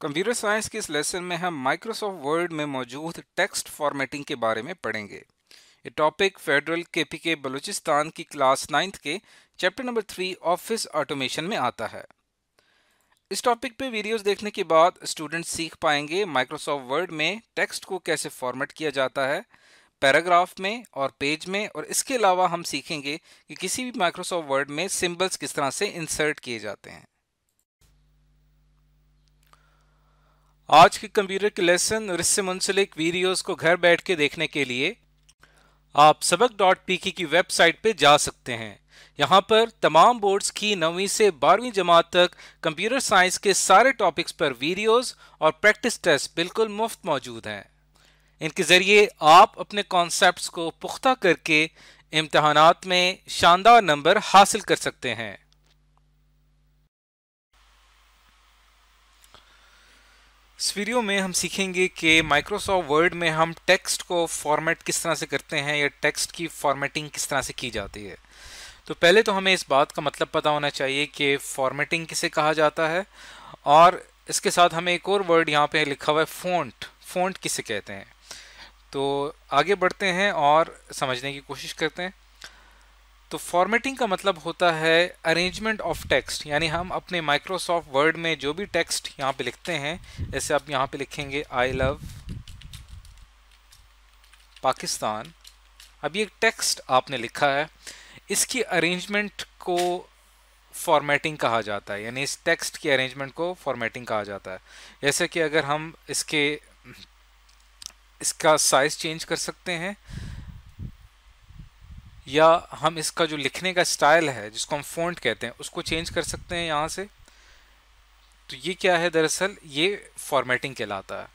computer science के इस lesson में हम माइक्रोसॉफ्ट वर्ड में मौजूद टेक्स्ट फॉर्मेटिंग के बारे में पढ़ेंगे ये टॉपिक फेडरल के पी के बलूचिस्तान की क्लास नाइन्थ के chapter number three office automation में आता है इस टॉपिक पे वीडियोस देखने के बाद स्टूडेंट सीख पाएंगे माइक्रोसॉफ्ट वर्ड में टेक्स्ट को कैसे फॉर्मेट किया जाता है पैराग्राफ में और पेज में और इसके अलावा हम सीखेंगे कि किसी भी माइक्रोसॉफ्ट वर्ड में सिम्बल्स किस तरह से इंसर्ट किए जाते हैं आज के कंप्यूटर के लेसन और इससे मुंसलिक वीडियोस को घर बैठ के देखने के लिए आप सबक डॉट पी की वेबसाइट पे जा सकते हैं यहाँ पर तमाम बोर्ड्स की नौवीं से बारहवीं जमात तक कंप्यूटर साइंस के सारे टॉपिक्स पर वीडियोस और प्रैक्टिस टेस्ट बिल्कुल मुफ्त मौजूद हैं इनके ज़रिए आप अपने कॉन्सेप्ट को पुख्ता करके इम्तहान में शानदार नंबर हासिल कर सकते हैं इस वीडियो में हम सीखेंगे कि माइक्रोसॉफ्ट वर्ड में हम टेक्स्ट को फॉर्मेट किस तरह से करते हैं या टेक्स्ट की फॉर्मेटिंग किस तरह से की जाती है तो पहले तो हमें इस बात का मतलब पता होना चाहिए कि फॉर्मेटिंग किसे कहा जाता है और इसके साथ हमें एक और वर्ड यहाँ पे लिखा हुआ है फोन्ट फोन्ट किसे कहते हैं तो आगे बढ़ते हैं और समझने की कोशिश करते हैं तो फॉर्मेटिंग का मतलब होता है अरेंजमेंट ऑफ टेक्स्ट यानी हम अपने माइक्रोसॉफ्ट वर्ड में जो भी टेक्स्ट यहाँ पे लिखते हैं जैसे आप यहाँ पे लिखेंगे आई लव पाकिस्तान अब ये टेक्स्ट आपने लिखा है इसकी अरेंजमेंट को फॉर्मेटिंग कहा जाता है यानी इस टेक्स्ट की अरेंजमेंट को फॉर्मेटिंग कहा जाता है जैसे कि अगर हम इसके इसका साइज़ चेंज कर सकते हैं या हम इसका जो लिखने का स्टाइल है जिसको हम फ़ॉन्ट कहते हैं उसको चेंज कर सकते हैं यहाँ से तो ये क्या है दरअसल ये फॉर्मेटिंग कहलाता है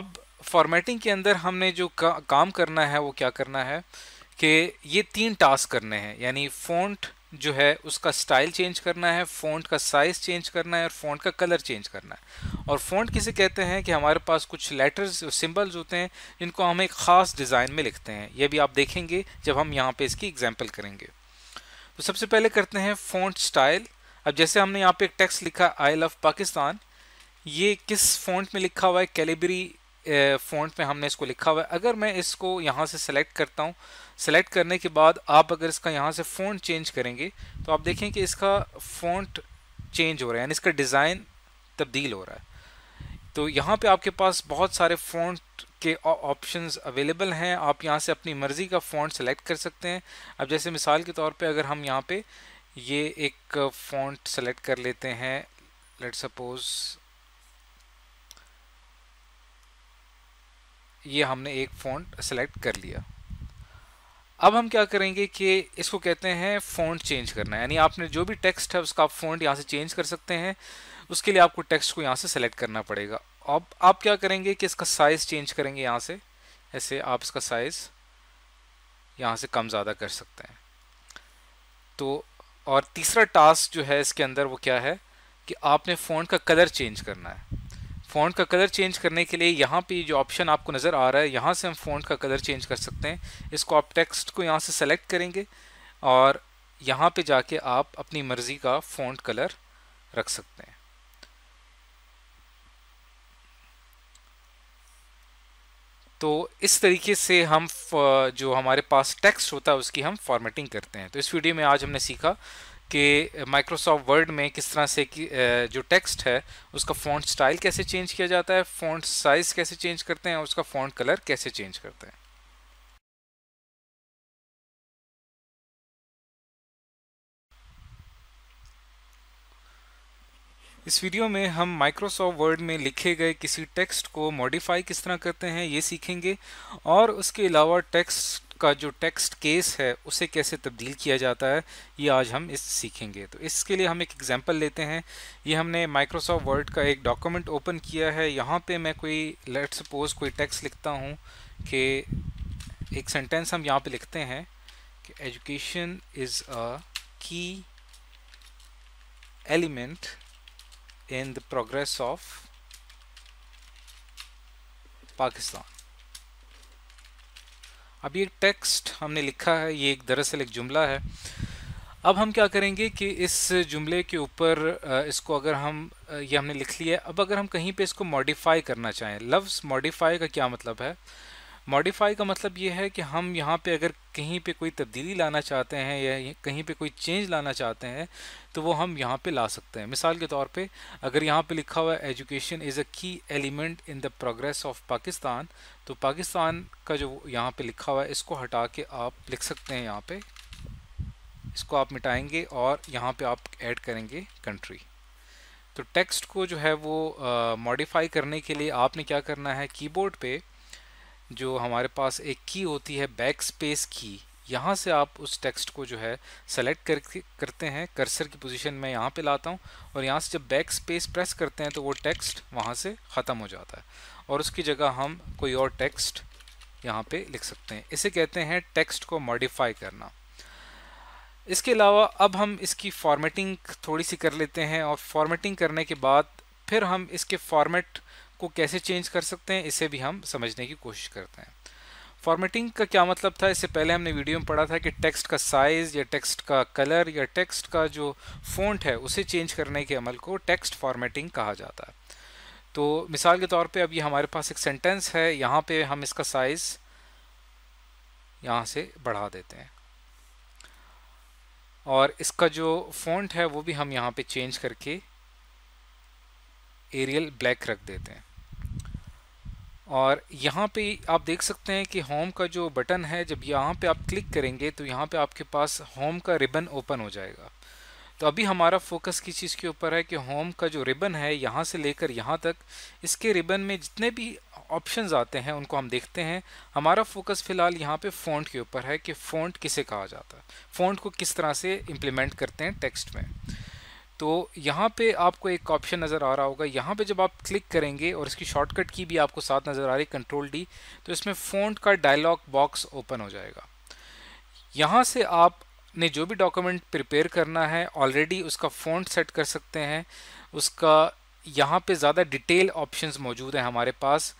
अब फॉर्मेटिंग के अंदर हमने जो का, काम करना है वो क्या करना है कि ये तीन टास्क करने हैं यानी फ़ॉन्ट जो है उसका स्टाइल चेंज करना है फ़ॉन्ट का साइज़ चेंज करना है और फ़ॉन्ट का कलर चेंज करना है और फ़ॉन्ट किसे कहते हैं कि हमारे पास कुछ लेटर्स सिंबल्स होते हैं जिनको हम एक ख़ास डिज़ाइन में लिखते हैं यह भी आप देखेंगे जब हम यहाँ पे इसकी एग्जाम्पल करेंगे तो सबसे पहले करते हैं फ़ॉन्ट स्टाइल अब जैसे हमने यहाँ पर एक टेक्स्ट लिखा आई लव पाकिस्तान ये किस फ़ॉन्ट में लिखा हुआ है कैलिबरी फ़ॉन्ट में हमने इसको लिखा हुआ है अगर मैं इसको यहाँ से सेलेक्ट करता हूँ सेलेक्ट करने के बाद आप अगर इसका यहाँ से फ़ॉन्ट चेंज करेंगे तो आप देखें कि इसका फ़ॉन्ट चेंज हो रहा है यानी इसका डिज़ाइन तब्दील हो रहा है तो यहाँ पे आपके पास बहुत सारे फ़ॉन्ट के ऑप्शंस अवेलेबल हैं आप यहाँ से अपनी मर्ज़ी का फ़ॉन्ट सेलेक्ट कर सकते हैं अब जैसे मिसाल के तौर पे अगर हम यहाँ पे ये एक फ़ॉन्ट सेलेक्ट कर लेते हैं लेट सपोज़ ये हमने एक फ़ॉन्ट सेलेक्ट कर लिया अब हम क्या करेंगे कि इसको कहते हैं फ़ॉन्ट चेंज करना यानी आपने जो भी टेक्स्ट है उसका आप फ़ॉन्ट यहाँ से चेंज कर सकते हैं उसके लिए आपको टेक्स्ट को यहाँ से सेलेक्ट करना पड़ेगा अब आप क्या करेंगे कि इसका साइज़ चेंज करेंगे यहाँ से ऐसे आप इसका साइज़ यहाँ से कम ज़्यादा कर सकते हैं तो और तीसरा टास्क जो है इसके अंदर वो क्या है कि आपने फ़ॉन्ट का कलर चेंज करना है फ़ॉन्ट का कलर चेंज करने के लिए यहाँ पे जो ऑप्शन आपको नज़र आ रहा है यहाँ से हम फ़ॉन्ट का कलर चेंज कर सकते हैं इसको आप टेक्स्ट को यहाँ से सेलेक्ट करेंगे और यहाँ पे जाके आप अपनी मर्ज़ी का फ़ॉन्ट कलर रख सकते हैं तो इस तरीके से हम जो हमारे पास टेक्स्ट होता है उसकी हम फॉर्मेटिंग करते हैं तो इस वीडियो में आज हमने सीखा कि माइक्रोसॉफ्ट वर्ड में किस तरह से कि जो टेक्स्ट है उसका फॉन्ट स्टाइल कैसे चेंज किया जाता है फॉन्ट साइज कैसे चेंज करते हैं और उसका फॉन्ट कलर कैसे चेंज करते हैं इस वीडियो में हम माइक्रोसॉफ्ट वर्ड में लिखे गए किसी टेक्स्ट को मॉडिफाई किस तरह करते हैं ये सीखेंगे और उसके अलावा टेक्स्ट का जो टेक्स्ट केस है उसे कैसे तब्दील किया जाता है ये आज हम इस सीखेंगे तो इसके लिए हम एक एग्जांपल लेते हैं ये हमने माइक्रोसॉफ्ट वर्ड का एक डॉक्यूमेंट ओपन किया है यहाँ पे मैं कोई लेट सपोज कोई टेक्स्ट लिखता हूँ कि एक सेंटेंस हम यहाँ पे लिखते हैं कि education is a key element in the progress of Pakistan अब ये टेक्स्ट हमने लिखा है ये एक दरअसल एक जुमला है अब हम क्या करेंगे कि इस जुमले के ऊपर इसको अगर हम ये हमने लिख लिया अब अगर हम कहीं पे इसको मॉडिफाई करना चाहें लव्स मॉडिफाई का क्या मतलब है मॉडिफाई का मतलब ये है कि हम यहाँ पे अगर कहीं पे कोई तब्दीली लाना चाहते हैं या कहीं पे कोई चेंज लाना चाहते हैं तो वो हम यहाँ पे ला सकते हैं मिसाल के तौर पे अगर यहाँ पे लिखा हुआ है education is a key element in the progress of Pakistan तो पाकिस्तान का जो यहाँ पे लिखा हुआ है इसको हटा के आप लिख सकते हैं यहाँ पर इसको आप मिटाएंगे और यहाँ पर आप एड करेंगे कंट्री तो टेक्स्ट को जो है वो मॉडिफाई करने के लिए आपने क्या करना है कीबोर्ड पे जो हमारे पास एक की होती है बैक स्पेस की यहाँ से आप उस टेक्स्ट को जो है सेलेक्ट कर करते हैं कर्सर की पोजीशन मैं यहाँ पे लाता हूँ और यहाँ से जब बैक स्पेस प्रेस करते हैं तो वो टेक्स्ट वहाँ से ख़त्म हो जाता है और उसकी जगह हम कोई और टेक्स्ट यहाँ पे लिख सकते हैं इसे कहते हैं टेक्स्ट को मॉडिफाई करना इसके अलावा अब हम इसकी फॉर्मेटिंग थोड़ी सी कर लेते हैं और फॉर्मेटिंग करने के बाद फिर हम इसके फॉर्मेट को कैसे चेंज कर सकते हैं इसे भी हम समझने की कोशिश करते हैं फॉर्मेटिंग का क्या मतलब था इससे पहले हमने वीडियो में पढ़ा था कि टेक्स्ट का साइज़ या टेक्स्ट का कलर या टेक्स्ट का जो फ़ॉन्ट है उसे चेंज करने के अमल को टेक्स्ट फॉर्मेटिंग कहा जाता है तो मिसाल के तौर पे अब ये हमारे पास एक सेंटेंस है यहाँ पे हम इसका साइज़ यहाँ से बढ़ा देते हैं और इसका जो फ़ॉन्ट है वो भी हम यहाँ पर चेंज करके एरियल ब्लैक रख देते हैं और यहाँ पे आप देख सकते हैं कि होम का जो बटन है जब यहाँ पे आप क्लिक करेंगे तो यहाँ पे आपके पास होम का रिबन ओपन हो जाएगा तो अभी हमारा फोकस किस चीज़ के ऊपर है कि होम का जो रिबन है यहाँ से लेकर यहाँ तक इसके रिबन में जितने भी ऑप्शंस आते हैं उनको हम देखते हैं हमारा फोकस फ़िलहाल यहाँ पे फ़ॉन्ट के ऊपर है कि फोन्ट किसे कहा जाता है फ़ोन्ट को किस तरह से इम्प्लीमेंट करते हैं टेक्स्ट में तो यहाँ पे आपको एक ऑप्शन नज़र आ रहा होगा यहाँ पे जब आप क्लिक करेंगे और इसकी शॉर्टकट की भी आपको साथ नज़र आ रही कंट्रोल डी तो इसमें फ़ॉन्ट का डायलॉग बॉक्स ओपन हो जाएगा यहाँ से आप ने जो भी डॉक्यूमेंट प्रिपेयर करना है ऑलरेडी उसका फ़ॉन्ट सेट कर सकते हैं उसका यहाँ पे ज़्यादा डिटेल ऑप्शंस मौजूद हैं हमारे पास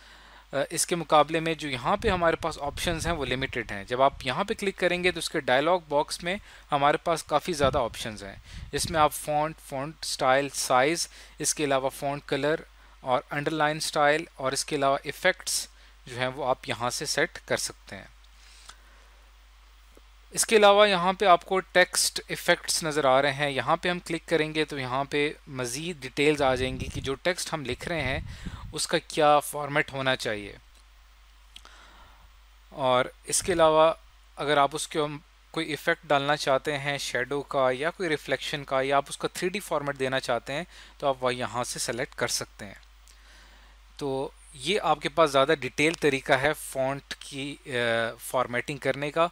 इसके मुकाबले में जो यहाँ पे हमारे पास ऑप्शंस हैं वो लिमिटेड हैं जब आप यहाँ पे क्लिक करेंगे तो उसके डायलॉग बॉक्स में हमारे पास काफ़ी ज़्यादा ऑप्शंस हैं इसमें आप फॉन्ट फॉन्ट स्टाइल साइज़ इसके अलावा फॉन्ट कलर और अंडरलाइन स्टाइल और इसके अलावा इफ़ेक्ट्स जो हैं वो आप यहाँ से सेट कर सकते हैं इसके अलावा यहाँ पे आपको टेक्स्ट इफ़ेक्ट्स नज़र आ रहे हैं यहाँ पे हम क्लिक करेंगे तो यहाँ पे मज़ीद डिटेल्स आ जाएंगी कि जो टेक्स्ट हम लिख रहे हैं उसका क्या फॉर्मेट होना चाहिए और इसके अलावा अगर आप उसके कोई इफ़ेक्ट डालना चाहते हैं शेडो का या कोई रिफ्लेक्शन का या आप उसका थ्री फॉर्मेट देना चाहते हैं तो आप वह यहाँ से सेलेक्ट कर सकते हैं तो ये आपके पास ज़्यादा डिटेल तरीका है फॉन्ट की फॉर्मेटिंग करने का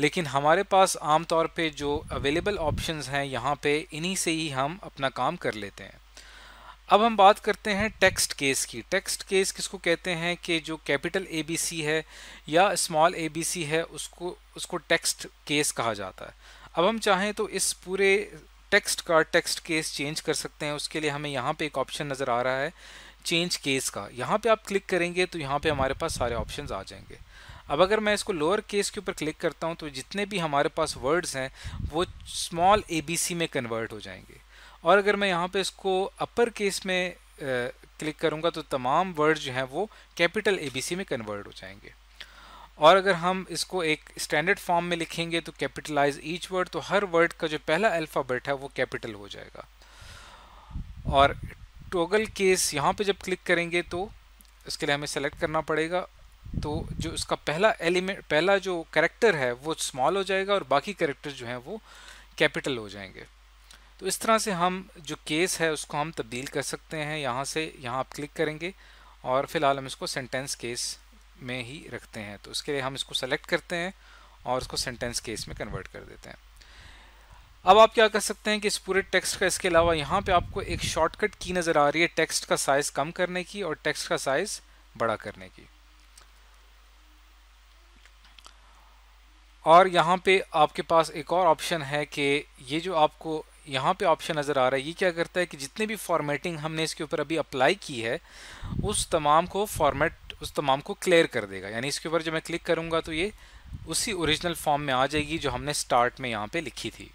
लेकिन हमारे पास आमतौर पे जो अवेलेबल ऑप्शंस हैं यहाँ पे इन्हीं से ही हम अपना काम कर लेते हैं अब हम बात करते हैं टेक्स्ट केस की टेक्स्ट केस किसको कहते हैं कि जो कैपिटल ए बी सी है या स्मॉल ए बी सी है उसको उसको टेक्स्ट केस कहा जाता है अब हम चाहें तो इस पूरे टेक्स्ट का टेक्स्ट केस चेंज कर सकते हैं उसके लिए हमें यहाँ पे एक ऑप्शन नज़र आ रहा है चेंज केस का यहाँ पे आप क्लिक करेंगे तो यहाँ पे हमारे पास सारे ऑप्शंस आ जाएंगे अब अगर मैं इसको लोअर केस के ऊपर क्लिक करता हूँ तो जितने भी हमारे पास वर्ड्स हैं वो स्मॉल ए बी सी में कन्वर्ट हो जाएंगे और अगर मैं यहाँ पे इसको अपर केस में क्लिक करूँगा तो तमाम वर्ड जो हैं वो कैपिटल ए में कन्वर्ट हो जाएंगे और अगर हम इसको एक स्टैंडर्ड फॉर्म में लिखेंगे तो कैपिटलाइज ईच वर्ड तो हर वर्ड का जो पहला अल्फ़ाबेट है वो कैपिटल हो जाएगा और टोगल केस यहाँ पे जब क्लिक करेंगे तो इसके लिए हमें सेलेक्ट करना पड़ेगा तो जो इसका पहला एलिमेंट पहला जो करेक्टर है वो स्मॉल हो जाएगा और बाकी करेक्टर जो हैं वो कैपिटल हो जाएंगे तो इस तरह से हम जो केस है उसको हम तब्दील कर सकते हैं यहाँ से यहाँ आप क्लिक करेंगे और फिलहाल हम इसको सेंटेंस केस में ही रखते हैं तो उसके लिए हम इसको सेलेक्ट करते हैं और इसको सेंटेंस केस में कन्वर्ट कर देते हैं अब आप क्या कर सकते हैं कि इस पूरे टेक्स्ट का इसके अलावा यहाँ पे आपको एक शॉर्टकट की नज़र आ रही है टेक्स्ट का साइज़ कम करने की और टेक्स्ट का साइज़ बड़ा करने की और यहाँ पे आपके पास एक और ऑप्शन है कि ये जो आपको यहाँ पे ऑप्शन नज़र आ रहा है ये क्या करता है कि जितने भी फॉर्मेटिंग हमने इसके ऊपर अभी अप्लाई की है उस तमाम को फॉर्मेट उस तमाम को क्लियर कर देगा यानी इसके ऊपर जब मैं क्लिक करूँगा तो ये उसी ओरिजिनल फॉर्म में आ जाएगी जो हमने स्टार्ट में यहाँ पर लिखी थी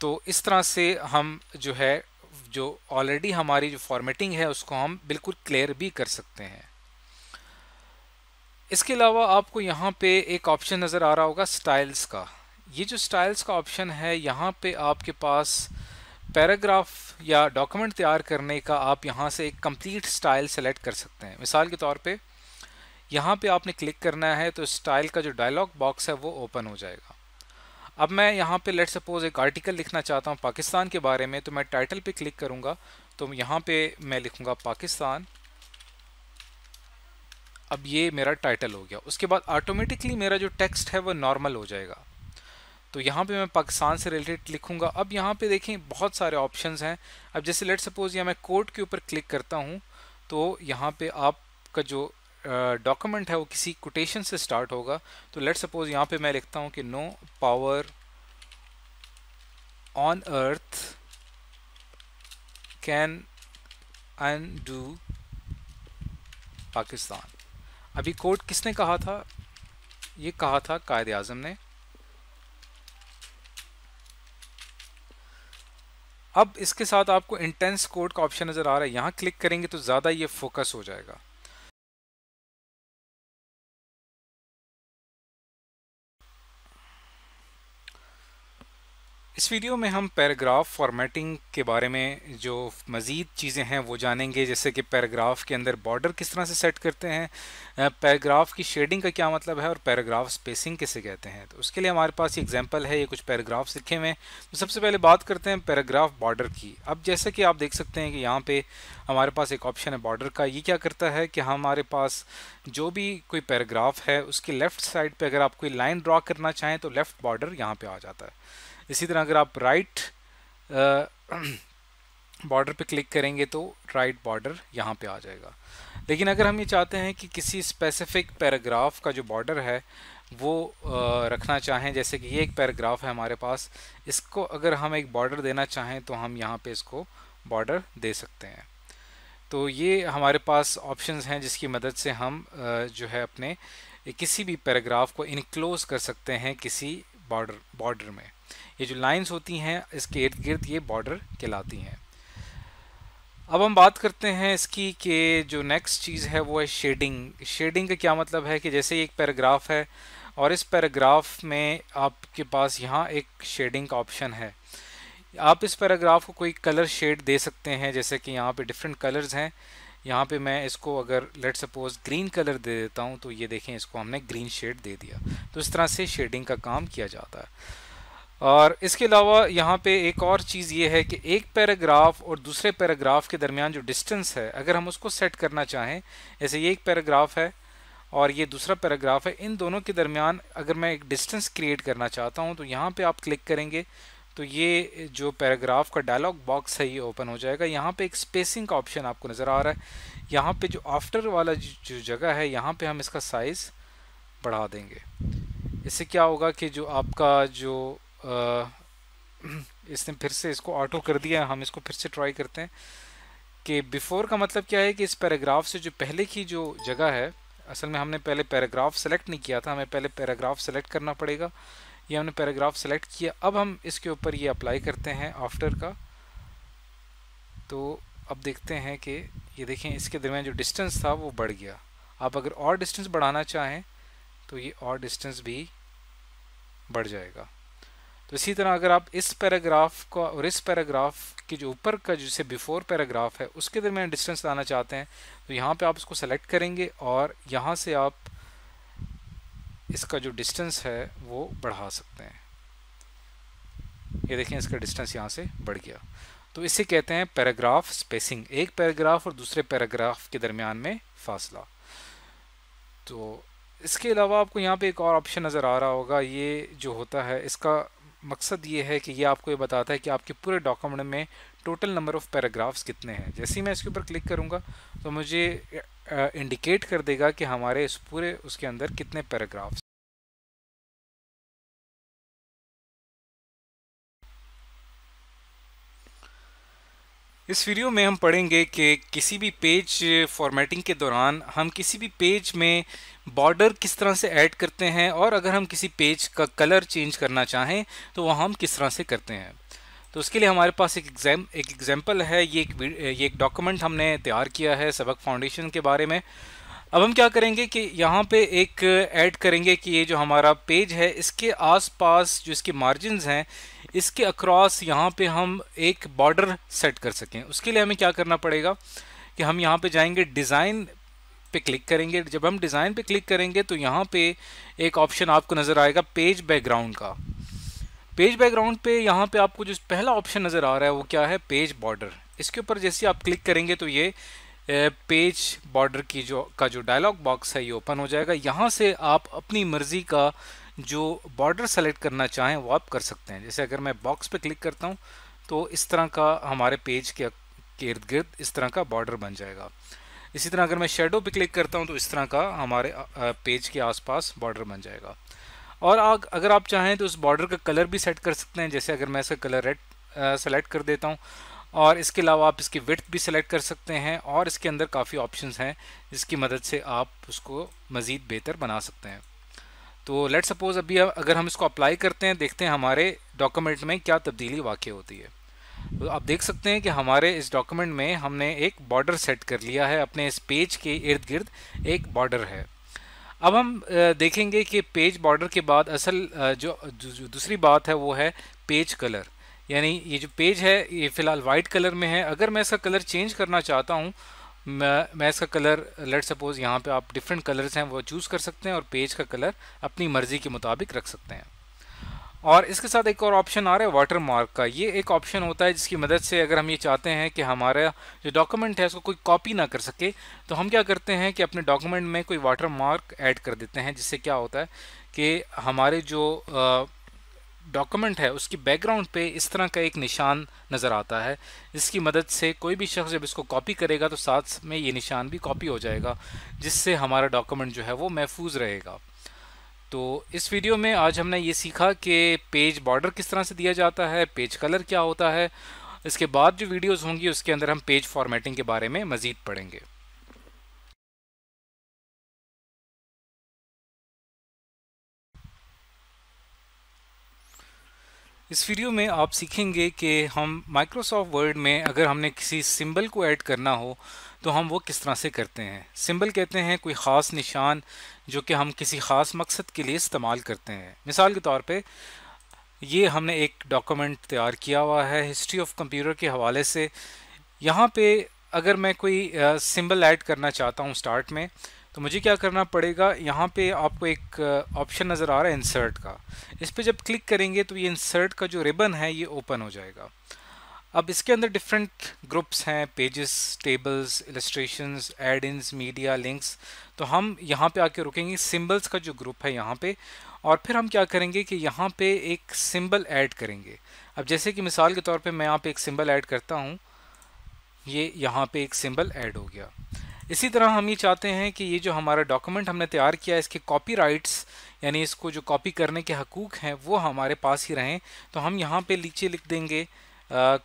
तो इस तरह से हम जो है जो ऑलरेडी हमारी जो फॉर्मेटिंग है उसको हम बिल्कुल क्लियर भी कर सकते हैं इसके अलावा आपको यहाँ पे एक ऑप्शन नज़र आ रहा होगा स्टाइल्स का ये जो स्टाइल्स का ऑप्शन है यहाँ पे आपके पास पैराग्राफ या डॉक्यूमेंट तैयार करने का आप यहाँ से एक कंप्लीट स्टाइल सेलेक्ट कर सकते हैं मिसाल के तौर पे यहाँ पे आपने क्लिक करना है तो स्टाइल का जो डायलॉग बॉक्स है वो ओपन हो जाएगा अब मैं यहाँ पे लेट सपोज एक आर्टिकल लिखना चाहता हूँ पाकिस्तान के बारे में तो मैं टाइटल पर क्लिक करूँगा तो यहाँ पर मैं लिखूँगा पाकिस्तान अब ये मेरा टाइटल हो गया उसके बाद ऑटोमेटिकली मेरा जो टेक्स्ट है वो नॉर्मल हो जाएगा तो यहाँ पे मैं पाकिस्तान से रिलेटेड लिखूँगा अब यहाँ पे देखें बहुत सारे ऑप्शंस हैं अब जैसे लेट सपोज़ या मैं कोर्ट के ऊपर क्लिक करता हूँ तो यहाँ पे आपका जो डॉक्यूमेंट है वो किसी कोटेशन से स्टार्ट होगा तो लेट सपोज़ यहाँ पे मैं लिखता हूँ कि no power on earth can undo Pakistan अभी कोर्ट किसने कहा था ये कहा था कायद अजम ने अब इसके साथ आपको इंटेंस कोड का ऑप्शन नज़र आ रहा है यहाँ क्लिक करेंगे तो ज़्यादा ये फोकस हो जाएगा इस वीडियो में हम पैराग्राफ फॉर्मेटिंग के बारे में जो मज़ीद चीज़ें हैं वो जानेंगे जैसे कि पैराग्राफ के अंदर बॉर्डर किस तरह से सेट करते हैं पैराग्राफ की शेडिंग का क्या मतलब है और पैराग्राफ स्पेसिंग किसे कहते हैं तो उसके लिए हमारे पास ये एग्जांपल है ये कुछ पैराग्राफ लिखे हुए तो सबसे पहले बात करते हैं पैराग्राफ बॉर्डर की अब जैसे कि आप देख सकते हैं कि यहाँ पर हमारे पास एक ऑप्शन है बॉर्डर का ये क्या करता है कि हमारे पास जो भी कोई पैराग्राफ है उसके लेफ़्ट साइड पर अगर आप कोई लाइन ड्रा करना चाहें तो लेफ़्ट बॉर्डर यहाँ पर आ जाता है इसी तरह अगर आप राइट बॉर्डर पे क्लिक करेंगे तो राइट बॉर्डर यहाँ पे आ जाएगा लेकिन अगर हम ये चाहते हैं कि किसी स्पेसिफिक पैराग्राफ का जो बॉर्डर है वो रखना चाहें जैसे कि ये एक पैराग्राफ है हमारे पास इसको अगर हम एक बॉर्डर देना चाहें तो हम यहाँ पे इसको बॉर्डर दे सकते हैं तो ये हमारे पास ऑप्शंस हैं जिसकी मदद से हम जो है अपने किसी भी पैराग्राफ को इनक्लोज कर सकते हैं किसी बॉर्डर बॉर्डर में ये जो लाइंस होती हैं इसके इर्द गिर्द ये बॉर्डर कहलाती हैं अब हम बात करते हैं इसकी कि जो नेक्स्ट चीज़ है वो है शेडिंग शेडिंग का क्या मतलब है कि जैसे एक पैराग्राफ है और इस पैराग्राफ में आपके पास यहाँ एक शेडिंग का ऑप्शन है आप इस पैराग्राफ को कोई कलर शेड दे सकते हैं जैसे कि यहाँ पे डिफरेंट कलर्स हैं यहाँ पे मैं इसको अगर लेट सपोज ग्रीन कलर दे देता हूँ तो ये देखें इसको हमने ग्रीन शेड दे दिया तो इस तरह से शेडिंग का काम किया जाता है और इसके अलावा यहाँ पे एक और चीज़ ये है कि एक पैराग्राफ और दूसरे पैराग्राफ के दरमियान जो डिस्टेंस है अगर हम उसको सेट करना चाहें जैसे ये एक पैराग्राफ है और ये दूसरा पैराग्राफ है इन दोनों के दरमियान अगर मैं एक डिस्टेंस क्रिएट करना चाहता हूँ तो यहाँ पे आप क्लिक करेंगे तो ये जो पैराग्राफ का डायलॉग बॉक्स है ये ओपन हो जाएगा यहाँ पे एक स्पेसिंग का ऑप्शन आपको नज़र आ रहा है यहाँ पे जो आफ्टर वाला जो जगह है यहाँ पे हम इसका साइज़ बढ़ा देंगे इससे क्या होगा कि जो आपका जो इसने फिर से इसको ऑटो कर दिया हम इसको फिर से ट्राई करते हैं कि बिफोर का मतलब क्या है कि इस पैराग्राफ से जो पहले की जो जगह है असल में हमने पहले पैराग्राफ सेलेक्ट नहीं किया था हमें पहले पैराग्राफ सेलेक्ट करना पड़ेगा ये हमने पैराग्राफ सेलेक्ट किया अब हम इसके ऊपर ये अप्लाई करते हैं आफ्टर का तो अब देखते हैं कि ये देखें इसके दरमियान जो डिस्टेंस था वो बढ़ गया आप अगर और डिस्टेंस बढ़ाना चाहें तो ये और डिस्टेंस भी बढ़ जाएगा तो इसी तरह अगर आप इस पैराग्राफ का और इस पैराग्राफ के जो ऊपर का जिसे बिफोर पैराग्राफ है उसके दरमियान डिस्टेंस लाना चाहते हैं तो यहाँ पे आप उसको सेलेक्ट करेंगे और यहाँ से आप इसका जो डिस्टेंस है वो बढ़ा सकते हैं ये देखें इसका डिस्टेंस यहाँ से बढ़ गया तो इसे कहते हैं पैराग्राफ स्पेसिंग एक पैराग्राफ और दूसरे पैराग्राफ के दरमियान में फासला तो इसके अलावा आपको यहाँ पे एक और ऑप्शन नज़र आ रहा होगा ये जो होता है इसका मकसद ये है कि ये आपको ये बताता है कि आपके पूरे डॉक्यूमेंट में टोटल नंबर ऑफ़ पैराग्राफ्स कितने हैं जैसे ही मैं इसके ऊपर क्लिक करूँगा तो मुझे इंडिकेट कर देगा कि हमारे इस पूरे उसके अंदर कितने पैराग्राफ्स इस वीडियो में हम पढ़ेंगे कि किसी भी पेज फॉर्मेटिंग के दौरान हम किसी भी पेज में बॉर्डर किस तरह से ऐड करते हैं और अगर हम किसी पेज का कलर चेंज करना चाहें तो वह हम किस तरह से करते हैं तो उसके लिए हमारे पास एक एग्जाम एक एग्जाम्पल है ये एक ये एक डॉक्यूमेंट हमने तैयार किया है सबक फाउंडेशन के बारे में अब हम क्या करेंगे कि यहाँ पे एक ऐड करेंगे कि ये जो हमारा पेज है इसके आसपास जो इसके मार्जिन हैं इसके अक्रॉस यहाँ पे हम एक बॉर्डर सेट कर सकें उसके लिए हमें क्या करना पड़ेगा कि हम यहाँ पे जाएंगे डिज़ाइन पे क्लिक करेंगे जब हम डिज़ाइन पे क्लिक करेंगे तो यहाँ पे एक ऑप्शन आपको नज़र आएगा पेज बैकग्राउंड का पेज बैकग्राउंड पे यहाँ पे आपको जो पहला ऑप्शन नज़र आ रहा है वो क्या है पेज बॉर्डर इसके ऊपर जैसे आप क्लिक करेंगे तो ये पेज बॉर्डर की जो का जो डायलॉग बॉक्स है ये ओपन हो जाएगा यहाँ से आप अपनी मर्ज़ी का जो बॉर्डर सेलेक्ट करना चाहें वो आप कर सकते हैं जैसे अगर मैं बॉक्स पे क्लिक करता हूँ तो इस तरह का हमारे पेज के इर्द गिर्द इस तरह का बॉर्डर बन जाएगा इसी तरह अगर मैं शेडो पे क्लिक करता हूँ तो इस तरह का हमारे पेज के आसपास बॉर्डर बन जाएगा और आग, अगर आप चाहें तो उस बॉर्डर का कलर भी सेट कर सकते हैं जैसे अगर मैं इसका कलर रेड सेलेक्ट कर देता हूँ और इसके अलावा आप इसकी विथ भी सिलेक्ट कर सकते हैं और इसके अंदर काफ़ी ऑप्शंस हैं जिसकी मदद से आप उसको मज़ीद बेहतर बना सकते हैं तो लेट सपोज अभी अगर हम इसको अप्लाई करते हैं देखते हैं हमारे डॉक्यूमेंट में क्या तब्दीली वाक़ होती है तो आप देख सकते हैं कि हमारे इस डॉक्यूमेंट में हमने एक बॉर्डर सेट कर लिया है अपने इस पेज के इर्द गिर्द एक बॉर्डर है अब हम देखेंगे कि पेज बॉर्डर के बाद असल जो, जो दूसरी बात है वो है पेज कलर यानी ये जो पेज है ये फ़िलहाल वाइट कलर में है अगर मैं इसका कलर चेंज करना चाहता हूँ मैं इसका कलर लेट सपोज़ यहाँ पे आप डिफरेंट कलर्स हैं वो चूज़ कर सकते हैं और पेज का कलर अपनी मर्ज़ी के मुताबिक रख सकते हैं और इसके साथ एक और ऑप्शन आ रहा है वाटर मार्क का ये एक ऑप्शन होता है जिसकी मदद से अगर हम ये चाहते हैं कि हमारा जो डॉक्यूमेंट है उसको कोई कॉपी ना कर सके तो हम क्या करते हैं कि अपने डॉक्यूमेंट में कोई वाटर मार्क ऐड कर देते हैं जिससे क्या होता है कि हमारे जो डॉक्यूमेंट है उसकी बैकग्राउंड पे इस तरह का एक निशान नज़र आता है जिसकी मदद से कोई भी शख्स जब इसको कॉपी करेगा तो साथ में ये निशान भी कॉपी हो जाएगा जिससे हमारा डॉक्यूमेंट जो है वो महफूज रहेगा तो इस वीडियो में आज हमने ये सीखा कि पेज बॉर्डर किस तरह से दिया जाता है पेज कलर क्या होता है इसके बाद जो वीडियोज़ होंगी उसके अंदर हम पेज फॉर्मेटिंग के बारे में मज़ीद पढ़ेंगे इस वीडियो में आप सीखेंगे कि हम माइक्रोसॉफ्ट वर्ड में अगर हमने किसी सिंबल को ऐड करना हो तो हम वो किस तरह से करते हैं सिंबल कहते हैं कोई ख़ास निशान जो कि हम किसी ख़ास मकसद के लिए इस्तेमाल करते हैं मिसाल के तौर पे ये हमने एक डॉक्यूमेंट तैयार किया हुआ है हिस्ट्री ऑफ कंप्यूटर के हवाले से यहाँ पे अगर मैं कोई सिंबल ऐड करना चाहता हूँ स्टार्ट में तो मुझे क्या करना पड़ेगा यहाँ पे आपको एक ऑप्शन uh, नज़र आ रहा है इंसर्ट का इस पर जब क्लिक करेंगे तो ये इंसर्ट का जो रिबन है ये ओपन हो जाएगा अब इसके अंदर डिफरेंट ग्रुप्स हैं pages tables illustrations add ins media links तो हम यहाँ पे आके रुकेंगे सिंबल्स का जो ग्रुप है यहाँ पे और फिर हम क्या करेंगे कि यहाँ पे एक सिंबल ऐड करेंगे अब जैसे कि मिसाल के तौर पे मैं यहाँ पे एक सिंबल ऐड करता हूँ ये यहाँ पे एक सिंबल ऐड हो गया इसी तरह हम ये चाहते हैं कि ये जो हमारा डॉक्यूमेंट हमने तैयार किया इसके कॉपी यानी इसको जो कॉपी करने के हकूक़ हैं वो हमारे पास ही रहें तो हम यहाँ पे नीचे लिख देंगे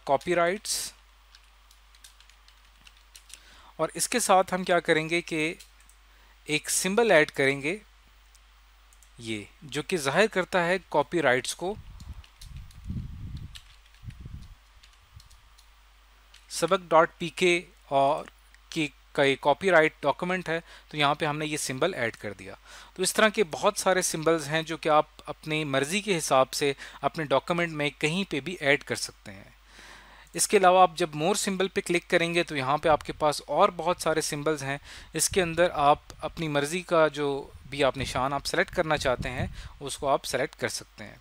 कॉपी और इसके साथ हम क्या करेंगे कि एक सिंबल ऐड करेंगे ये जो कि जाहिर करता है कॉपी को सबक डॉट पी के और का ये कॉपीराइट डॉक्यूमेंट है तो यहाँ पे हमने ये सिंबल ऐड कर दिया तो इस तरह के बहुत सारे सिंबल्स हैं जो कि आप अपनी मर्ज़ी के हिसाब से अपने डॉक्यूमेंट में कहीं पे भी ऐड कर सकते हैं इसके अलावा आप जब मोर सिंबल पे क्लिक करेंगे तो यहाँ पे आपके पास और बहुत सारे सिंबल्स हैं इसके अंदर आप अपनी मर्ज़ी का जो भी आप निशान आप सेलेक्ट करना चाहते हैं उसको आप सेलेक्ट कर सकते हैं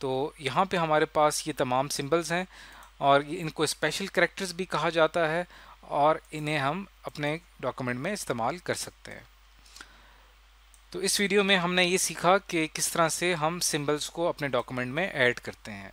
तो यहाँ पर हमारे पास ये तमाम सिम्बल्स हैं और इनको स्पेशल करेक्टर्स भी कहा जाता है और इन्हें हम अपने डॉक्यूमेंट में इस्तेमाल कर सकते हैं तो इस वीडियो में हमने ये सीखा कि किस तरह से हम सिंबल्स को अपने डॉक्यूमेंट में ऐड करते हैं